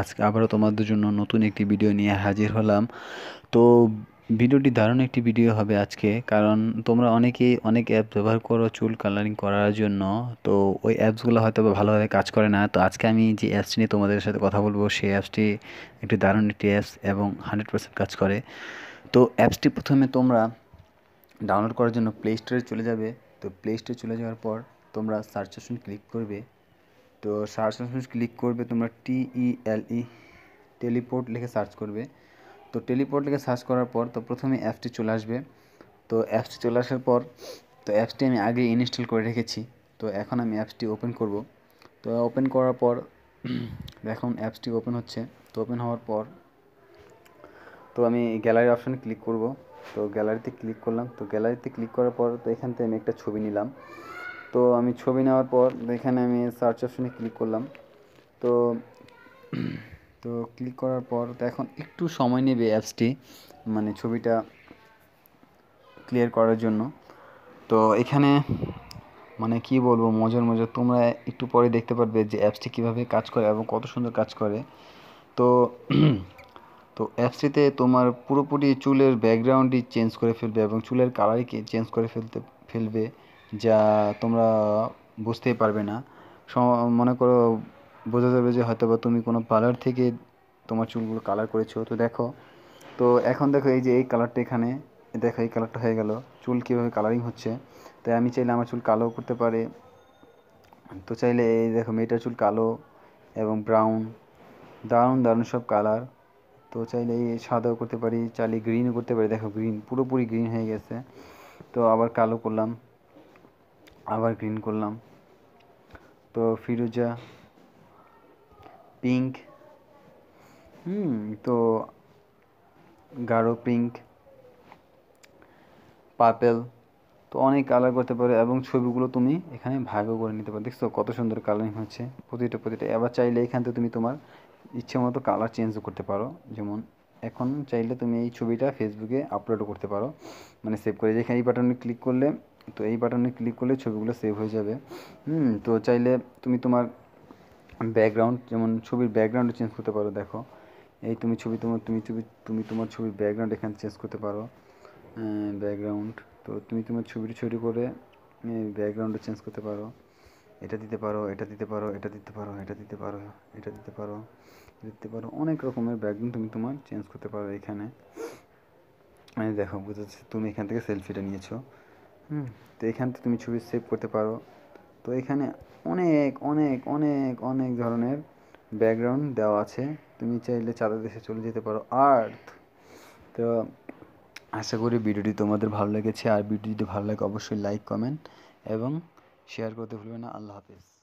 আজকে আবারও তোমাদের জন্য নতুন একটি ভিডিও নিয়ে হাজির হলাম তো ভিডিওটি দারুণ একটি ভিডিও হবে আজকে কারণ তোমরা অনেকেই অনেক অ্যাপ ব্যবহার করো চুল কালারিং করার জন্য তো ওই অ্যাপসগুলো হয়তো ভালোভাবে কাজ করে না তো আজকে আমি যে অ্যাপসটি নিয়ে তোমাদের সাথে কথা বলবো সেই অ্যাপসটি একটি দারুণ একটি অ্যাপস এবং হান্ড্রেড পার্সেন্ট কাজ করে তো অ্যাপসটি প্রথমে তোমরা ডাউনলোড করার জন্য প্লে স্টোরে চলে যাবে তো প্লে স্টোরে চলে যাওয়ার পর তোমরা সার্চ অপশন ক্লিক করবে তো সার্চ অপশন ক্লিক করবে তোমরা টিইএলই টেলিপোর্ট e e, লিখে সার্চ করবে তো টেলিপোর্ট লিখে সার্চ করার পর তো প্রথমে অ্যাপটি চলে আসবে তো অ্যাপসটি চলে আসার পর তো অ্যাপসটি আমি আগে ইনস্টল করে রেখেছি তো এখন আমি অ্যাপসটি ওপেন করব তো ওপেন করার পর এখন অ্যাপসটি ওপেন হচ্ছে তো ওপেন হওয়ার পর তো আমি গ্যালারি অপশানে ক্লিক করব তো গ্যালারিতে ক্লিক করলাম তো গ্যালারিতে ক্লিক করার পর তো এখান থেকে আমি একটা ছবি নিলাম তো আমি ছবি নেওয়ার পর এখানে আমি সার্চ অপশনে ক্লিক করলাম তো তো ক্লিক করার পর তো এখন একটু সময় নেবে অ্যাপসটি মানে ছবিটা ক্লিয়ার করার জন্য তো এখানে মানে কি বলবো মজার মজার তোমরা একটু পরে দেখতে পারবে যে অ্যাপসটি কিভাবে কাজ করে এবং কত সুন্দর কাজ করে তো তো অ্যাপসটিতে তোমার পুরোপুরি চুলের ব্যাকগ্রাউন্ডই চেঞ্জ করে ফেলবে এবং চুলের কালারই চেঞ্জ করে ফেলতে ফেলবে যা তোমরা বুঝতেই পারবে না মনে করো বোঝা যাবে যে হয়তো বা তুমি কোনো পার্লার থেকে তোমার চুলগুলো কালার করেছো তো দেখো তো এখন দেখো এই যে এই কালারটা এখানে দেখো এই কালারটা হয়ে গেল চুল কীভাবে কালারিং হচ্ছে তাই আমি চাইলে আমার চুল কালো করতে পারে তো চাইলে এই দেখো মেয়েটার চুল কালো এবং ব্রাউন দারুণ দারুণ সব কালার তো চাইলে এই সাদাও করতে পারি চাইলে গ্রিনও করতে পারি দেখো গ্রিন পুরোপুরি গ্রিন হয়ে গেছে তো আবার কালো করলাম আবার গ্রিন করলাম তো ফিরোজা পিঙ্ক হুম তো গাঢ় পিঙ্ক পার্পেল তো অনেক কালার করতে পারো এবং ছবিগুলো তুমি এখানে ভাগও করে নিতে পারো দেখছো কত সুন্দর কালারিং হচ্ছে প্রতিটা প্রতিটা এবার চাইলে এখান থেকে তুমি তোমার ইচ্ছে মতো কালার চেঞ্জও করতে পারো যেমন এখন চাইলে তুমি এই ছবিটা ফেসবুকে আপলোডও করতে পারো মানে সেভ করে যেখানে এই বাটনে ক্লিক করলে তো এই বাটনে ক্লিক করলে ছবিগুলো সেভ হয়ে যাবে হুম তো চাইলে তুমি তোমার ব্যাকগ্রাউন্ড যেমন ছবির ব্যাকগ্রাউন্ডও চেঞ্জ করতে পারো দেখো এই তুমি ছবি তোমার তুমি ছবি তুমি তোমার ছবির ব্যাকগ্রাউন্ড এখানে চেঞ্জ করতে পারো ব্যাকগ্রাউন্ড তো তুমি তোমার ছবিটি ছবি করে ব্যাকগ্রাউন্ডে চেঞ্জ করতে পারো এটা দিতে পারো এটা দিতে পারো এটা দিতে পারো এটা দিতে পারো এটা দিতে পারো দিতে পারো অনেক রকমের ব্যাকগ্রাউন্ড তুমি তোমার চেঞ্জ করতে পারো এখানে দেখো বুঝতে তুমি এখান থেকে সেলফিটা নিয়েছো হুম তো এখান থেকে তুমি ছবি সেভ করতে পারো তো এখানে অনেক অনেক অনেক অনেক ধরনের ব্যাকগ্রাউন্ড দেওয়া আছে তুমি চাইলে চাঁদা দেশে চলে যেতে পারো আর্থ তো আশা করি ভিডিওটি তোমাদের ভালো লেগেছে আর ভিডিওটি ভালো লাগে অবশ্যই লাইক কমেন্ট এবং শেয়ার করতে ভুলবে না আল্লাহ হাফেজ